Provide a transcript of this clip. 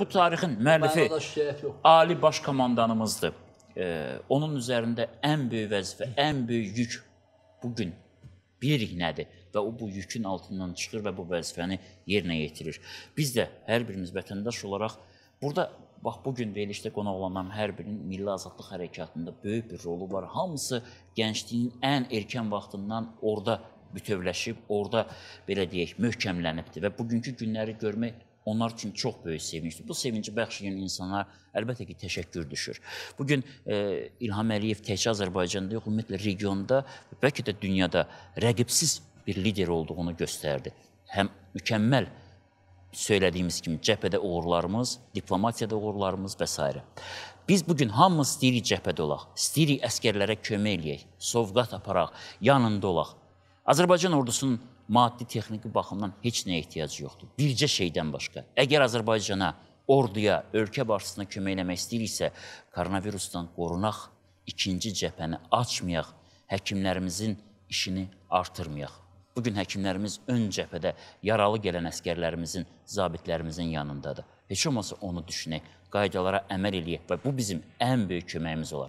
Bu tarixin müəllifi Ali Baş Komandanımızdır. Ee, onun üzərində ən böyük vəzifə, ən böyük yük bu gün bilirik nədir və o bu yükün altından çıxır və bu vəzifəni yerinə yetirir. Biz də hər birimiz vətəndaş olaraq burada bax bu gün verilişdə qonaq olanların hər birinin milli azadlıq hərəkatında böyük bir rolu var. Hamısı gəncliyin ən erkən vaxtından orada bütövləşib, orada belə deyək, möhkəmlənibdi və bugünkü günləri görmək onlar üçün çox böyük sevincdir. Bu sevinci bəxş edən insanlara əlbəttə ki, təşəkkür düşür. Bu gün e, İlham Əliyev təkcə Azərbaycanda yox, ümumiyyətlə regionda, bəlkə də dünyada rəqibsiz bir lider olduğunu göstərdi. Həm mükəmməl söylədiyimiz kimi cəbhədə uğurlarımız, diplomatiyada uğurlarımız və s. Biz bu gün hamımız istəyirik cəbhədə olaq, istəyirik əskərlərə kömək eləyək, sovqat aparaq, yanında olaq. Azərbaycan ordusunun maddi texniki baxımdan heç nəyə ehtiyacı yoxdur. Bircə şeydən başqa. Əgər Azərbaycana, orduya, ölkə başçısına kömək eləmək istəyiriksə, koronavirusdan qorunaq, ikinci cəbhəni açmayaq, həkimlərimizin işini artırmayaq. Bu gün həkimlərimiz ön cəbhədə yaralı gələn əskərlərimizin, zabitlərimizin yanındadır. Heç olmasa onu düşünək, qaydalara əməl eləyək və bu bizim ən böyük köməyimiz olar.